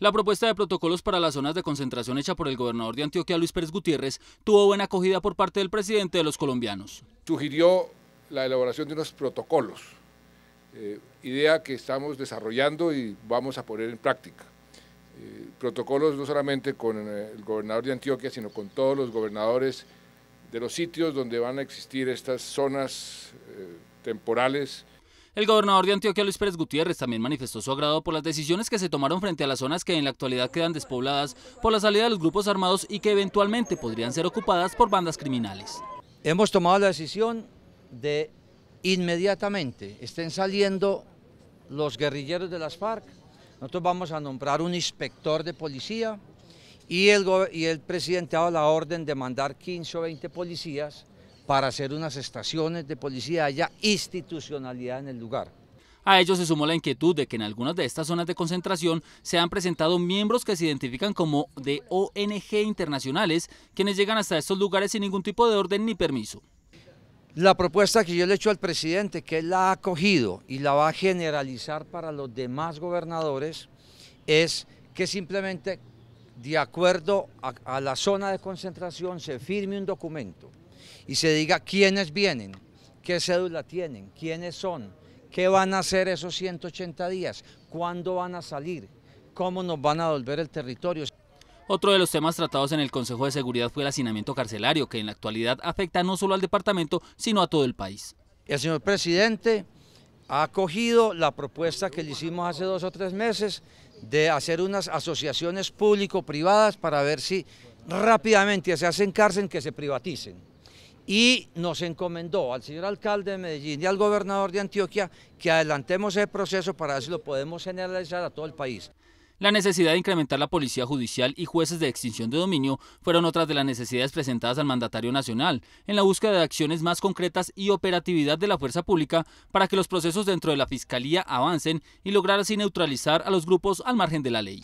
La propuesta de protocolos para las zonas de concentración hecha por el gobernador de Antioquia, Luis Pérez Gutiérrez, tuvo buena acogida por parte del presidente de los colombianos. Sugirió la elaboración de unos protocolos, eh, idea que estamos desarrollando y vamos a poner en práctica. Eh, protocolos no solamente con eh, el gobernador de Antioquia, sino con todos los gobernadores de los sitios donde van a existir estas zonas temporales el gobernador de Antioquia, Luis Pérez Gutiérrez, también manifestó su agrado por las decisiones que se tomaron frente a las zonas que en la actualidad quedan despobladas por la salida de los grupos armados y que eventualmente podrían ser ocupadas por bandas criminales. Hemos tomado la decisión de inmediatamente estén saliendo los guerrilleros de las FARC, nosotros vamos a nombrar un inspector de policía y el, y el presidente ha dado la orden de mandar 15 o 20 policías para hacer unas estaciones de policía, haya institucionalidad en el lugar. A ello se sumó la inquietud de que en algunas de estas zonas de concentración se han presentado miembros que se identifican como de ONG internacionales, quienes llegan hasta estos lugares sin ningún tipo de orden ni permiso. La propuesta que yo le he hecho al presidente, que él la ha acogido y la va a generalizar para los demás gobernadores, es que simplemente de acuerdo a, a la zona de concentración se firme un documento y se diga quiénes vienen, qué cédula tienen, quiénes son, qué van a hacer esos 180 días, cuándo van a salir, cómo nos van a devolver el territorio. Otro de los temas tratados en el Consejo de Seguridad fue el hacinamiento carcelario, que en la actualidad afecta no solo al departamento, sino a todo el país. El señor presidente ha acogido la propuesta que le hicimos hace dos o tres meses de hacer unas asociaciones público-privadas para ver si rápidamente se hacen cárcel que se privaticen y nos encomendó al señor alcalde de Medellín y al gobernador de Antioquia que adelantemos ese proceso para ver si lo podemos generalizar a todo el país. La necesidad de incrementar la policía judicial y jueces de extinción de dominio fueron otras de las necesidades presentadas al mandatario nacional, en la búsqueda de acciones más concretas y operatividad de la fuerza pública para que los procesos dentro de la Fiscalía avancen y lograr así neutralizar a los grupos al margen de la ley.